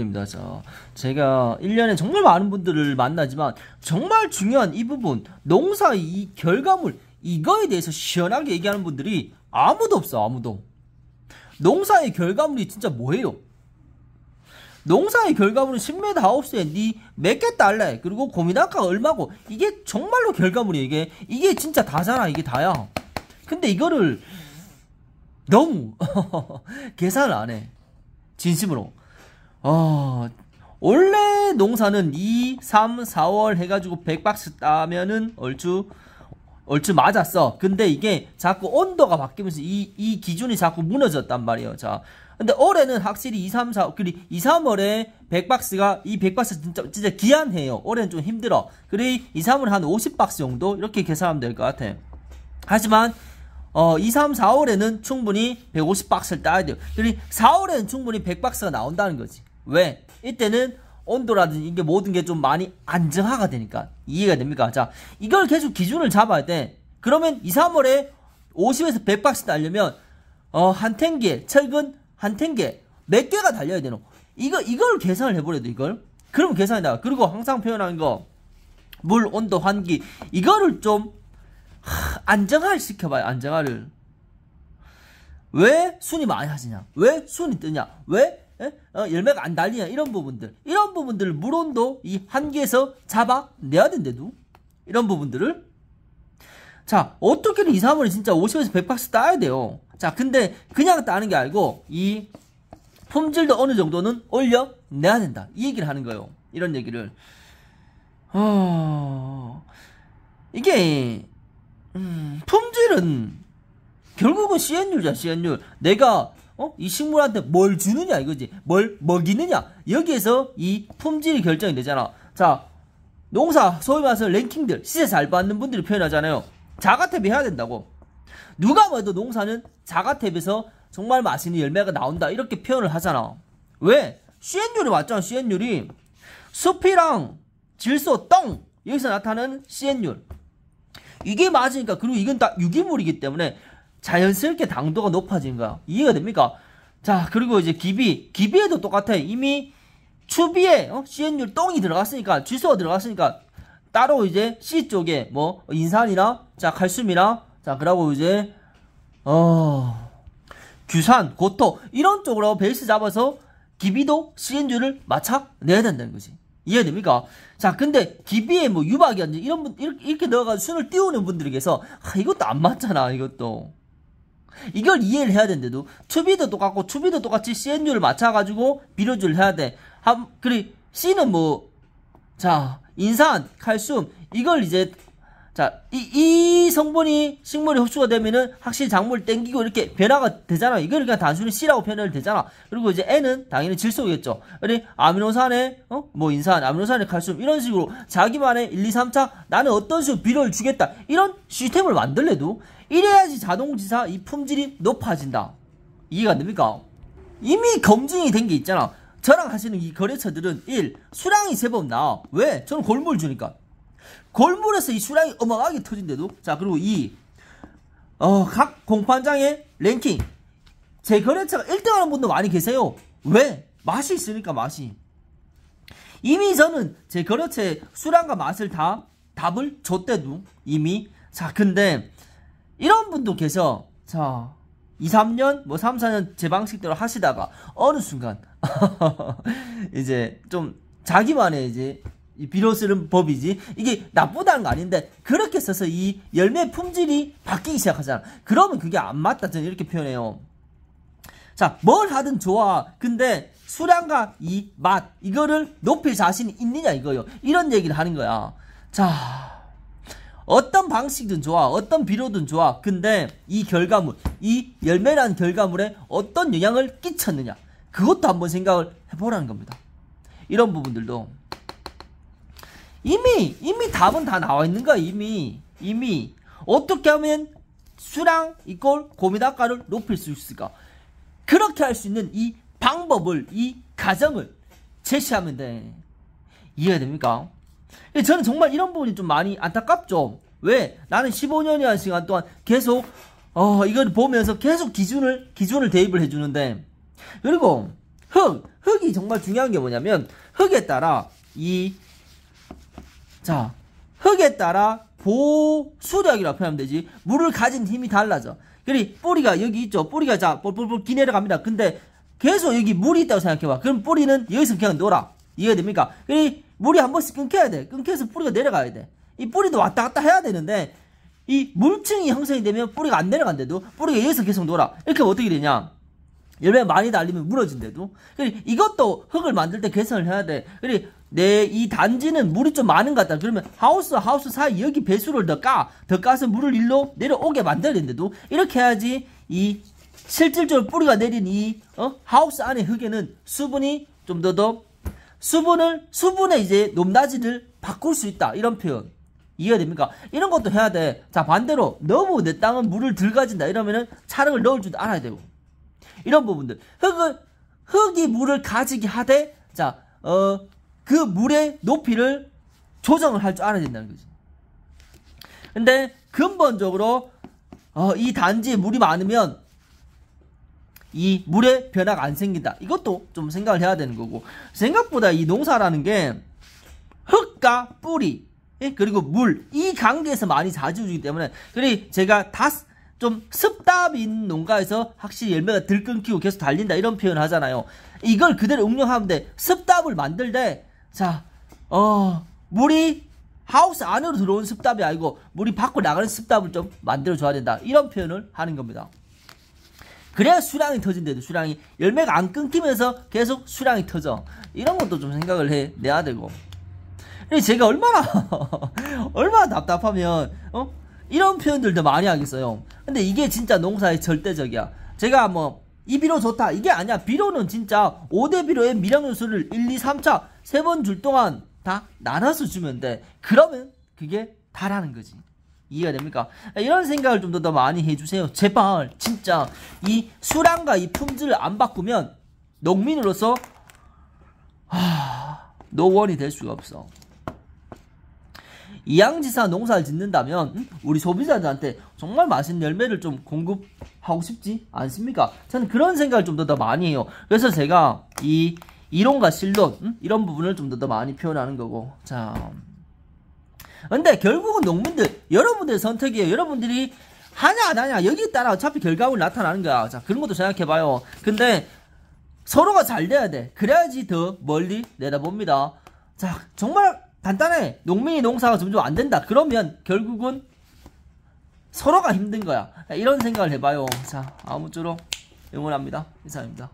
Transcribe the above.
입니다. 자, 제가 1년에 정말 많은 분들을 만나지만 정말 중요한 이 부분, 농사 이 결과물 이거에 대해서 시원하게 얘기하는 분들이 아무도 없어, 아무도. 농사의 결과물이 진짜 뭐예요? 농사의 결과물은 10m 하우스에 니 몇개 딸래 그리고 고민할까 얼마고 이게 정말로 결과물이에요 이게 이게 진짜 다잖아 이게 다야 근데 이거를 너무 계산을 안해 진심으로 어, 원래 농사는 2, 3, 4월 해가지고 100박스 따면은 얼추 얼추 맞았어. 근데 이게 자꾸 온도가 바뀌면서 이, 이 기준이 자꾸 무너졌단 말이에요. 자. 근데 올해는 확실히 2, 3, 4, 그리 2, 3월에 100박스가 이 100박스 진짜 진짜 기한해요. 올해는 좀 힘들어. 그리 2, 3월 한 50박스 정도 이렇게 계산하면 될 것 같아. 하지만 어, 2, 3, 4월에는 충분히 150박스를 따야 돼요. 그리 4월에는 충분히 100박스가 나온다는 거지. 왜? 이때는 온도라든지 이게 모든 게 좀 많이 안정화가 되니까 이해가 됩니까? 자, 이걸 계속 기준을 잡아야 돼. 그러면 2, 3월에 50에서 100박스 달려면 어, 한 탱기에 철근 한 탱기에 몇 개가 달려야 되노? 이거 이걸 계산을 해버려도 이걸. 그럼 계산이 나. 그리고 항상 표현하는 거 물, 온도, 환기 이거를 좀 안정화를 시켜봐요. 안정화를. 왜 순이 많이 하시냐? 왜 순이 뜨냐? 왜 어, 열매가 안 달리냐 이런 부분들 이런 부분들 물론도이 한계에서 잡아내야 된대도 이런 부분들을 자 어떻게든 이 사물이 진짜 50에서 100박스 따야 돼요 자 근데 그냥 따는 게 아니고 이 품질도 어느 정도는 올려내야 된다 이 얘기를 하는 거예요 이런 얘기를 어... 이게 음, 품질은 결국은 CN율이야 CN율 내가 어? 이 식물한테 뭘 주느냐 이거지. 뭘 먹이느냐. 여기에서 이 품질이 결정이 되잖아. 자, 농사 소위 말해서 랭킹들 시세 잘 받는 분들이 표현하잖아요. 자가탭이 해야 된다고. 누가 봐도 농사는 자가탭에서 정말 맛있는 열매가 나온다 이렇게 표현을 하잖아. 왜? CN율이 맞잖아. CN율이 숲이랑 질소 떵 여기서 나타나는 CN율 이게 맞으니까 그리고 이건 다 유기물이기 때문에 자연스럽게 당도가 높아진 거야. 이해가 됩니까? 자, 그리고 이제 기비. 기비에도 똑같아. 이미 추비에 어? CN율 똥이 들어갔으니까, 지수가 들어갔으니까, 따로 이제 C 쪽에 뭐, 인산이나, 자, 칼슘이나, 자, 그러고 이제, 어, 규산, 고토, 이런 쪽으로 베이스 잡아서 기비도 CN율을 맞춰 내야 된다는 거지. 이해됩니까? 자, 근데 기비에 뭐유박이었는 이런 분 이렇게, 이렇게 넣어가지고 순을 띄우는 분들에게서 아, 이것도 안 맞잖아, 이것도. 이걸 이해를 해야 되는데도 투비도 똑같고 투비도 똑같이 CNU를 맞춰가지고 비료줄를 해야 돼. 함, 그리 C는 뭐, 자, 인산, 칼슘, 이걸 이제 자, 이, 이 성분이 식물에 흡수가 되면은 확실히 작물 땡기고 이렇게 변화가 되잖아. 이걸 그냥 단순히 C라고 표현을 되잖아. 그리고 이제 N은 당연히 질소겠죠. 그래, 아미노산에, 어? 뭐 인산, 아미노산에 칼슘, 이런 식으로 자기만의 1, 2, 3차 나는 어떤 식으로 비료를 주겠다. 이런 시스템을 만들래도 이래야지 자동지사 이 품질이 높아진다. 이해가 안 됩니까? 이미 검증이 된 게 있잖아. 저랑 하시는 이 거래처들은 1. 수량이 제법 나와. 왜? 저는 골물 주니까. 골문에서 이 수량이 어마어마하게 터진대도자 그리고 이각 어, 공판장의 랭킹 제 거래처가 1등하는 분도 많이 계세요. 왜? 맛이 있으니까 맛이. 이미 저는 제 거래처의 수량과 맛을 다 답을 줬대도 이미 자 근데 이런 분도 계셔. 자 2, 3년, 뭐 3, 4년 제 방식대로 하시다가 어느 순간 이제 좀 자기만의 이제 비료 쓰는 법이지 이게 나쁘다는 거 아닌데 그렇게 써서 이 열매 품질이 바뀌기 시작하잖아 그러면 그게 안 맞다 저는 이렇게 표현해요 자 뭘 하든 좋아 근데 수량과 이 맛 이거를 높일 자신이 있느냐 이거요 이런 얘기를 하는 거야 자 어떤 방식든 좋아 어떤 비료든 좋아 근데 이 결과물 이 열매란 결과물에 어떤 영향을 끼쳤느냐 그것도 한번 생각을 해보라는 겁니다 이런 부분들도 이미 이미 답은 다 나와 있는 거야 이미 이미 어떻게 하면 수량 이걸 고미닭가를 높일 수 있을까 그렇게 할 수 있는 이 방법을 이 가정을 제시하면 돼 이해가 됩니까? 예, 저는 정말 이런 부분이 좀 많이 안타깝죠 왜 나는 15년이라는 시간 동안 계속 어, 이걸 보면서 계속 기준을 기준을 대입을 해주는데 그리고 흙 흙이 정말 중요한 게 뭐냐면 흙에 따라 이 자, 흙에 따라 보수력이라고 표현하면 되지. 물을 가진 힘이 달라져. 그리 뿌리가 여기 있죠. 뿌리가 자, 뿔뿔뿔 기내려갑니다. 근데 계속 여기 물이 있다고 생각해봐. 그럼 뿌리는 여기서 그냥 놀아. 이해됩니까? 그리 물이 한 번씩 끊겨야 돼. 끊겨서 뿌리가 내려가야 돼. 이 뿌리도 왔다 갔다 해야 되는데 이 물층이 형성이 되면 뿌리가 안 내려간대도 뿌리가 여기서 계속 놀아. 이렇게 어떻게 되냐? 열매 많이 달리면 무너진대도. 그러니 이것도 흙을 만들 때 개선을 해야 돼. 그러니 내이 단지는 물이 좀 많은 것 같다. 그러면 하우스 하우스 사이 여기 배수를 더 까, 더 까서 물을 일로 내려오게 만들어야되는데도 이렇게 해야지 이 실질적으로 뿌리가 내린 이 어? 하우스 안의 흙에는 수분이 좀 더 더 수분을 수분의 이제 높낮이를 바꿀 수 있다. 이런 표현. 이해됩니까? 이런 것도 해야 돼. 자 반대로 너무 내 땅은 물을 덜 가진다. 이러면은 차흙을 넣을 줄도 알아야 되고. 이런 부분들. 흙은 흙이 물을 가지게 하되 자, 어, 그 물의 높이를 조정을 할 줄 알아야 된다는 거지. 근데 근본적으로 어, 이 단지에 물이 많으면 이 물의 변화가 안 생긴다. 이것도 좀 생각을 해야 되는 거고 생각보다 이 농사라는 게 흙과 뿌리 예? 그리고 물 이 관계에서 많이 자주 주기 때문에 그리 고 제가 다섯 좀 습담인 농가에서 확실히 열매가 들끓기고 계속 달린다 이런 표현 을 하잖아요. 이걸 그대로 응용하면 돼. 습담을 만들 되 자, 어, 물이 하우스 안으로 들어온 습담이 아니고 물이 밖으로 나가는 습담을 좀 만들어줘야 된다. 이런 표현을 하는 겁니다. 그래야 수량이 터진대도 수량이 열매가 안 끊기면서 계속 수량이 터져 이런 것도 좀 생각을 해 내야 되고 제가 얼마나 얼마나 답답하면 어 이런 표현들도 많이 하겠어요. 근데 이게 진짜 농사의 절대적이야. 제가 뭐 이비로 좋다 이게 아니야. 비로는 진짜 5대 비로의 미량요소를 1, 2, 3차 3번줄 동안 다 나눠서 주면 돼. 그러면 그게 다라는 거지. 이해가 됩니까? 이런 생각을 좀 더 많이 해주세요. 제발 진짜 이 수량과 이 품질을 안 바꾸면 농민으로서 하... 노원이 될 수가 없어. 이양지사 농사를 짓는다면 음, 우리 소비자들한테 정말 맛있는 열매를 좀 공급하고 싶지 않습니까? 저는 그런 생각을 좀 더 많이 해요. 그래서 제가 이 이론과 실론 음, 이런 부분을 좀 더 많이 표현하는 거고 자 근데 결국은 농민들 여러분들의 선택이에요. 여러분들이 하냐 안 하냐 여기에 따라 어차피 결과물 나타나는 거야. 자 그런 것도 생각해봐요. 근데 서로가 잘 돼야 돼. 그래야지 더 멀리 내다봅니다. 자 정말 간단해. 농민이 농사가 점점 안 된다. 그러면 결국은 서로가 힘든 거야. 이런 생각을 해봐요. 자, 아무쪼록 응원합니다. 이상입니다.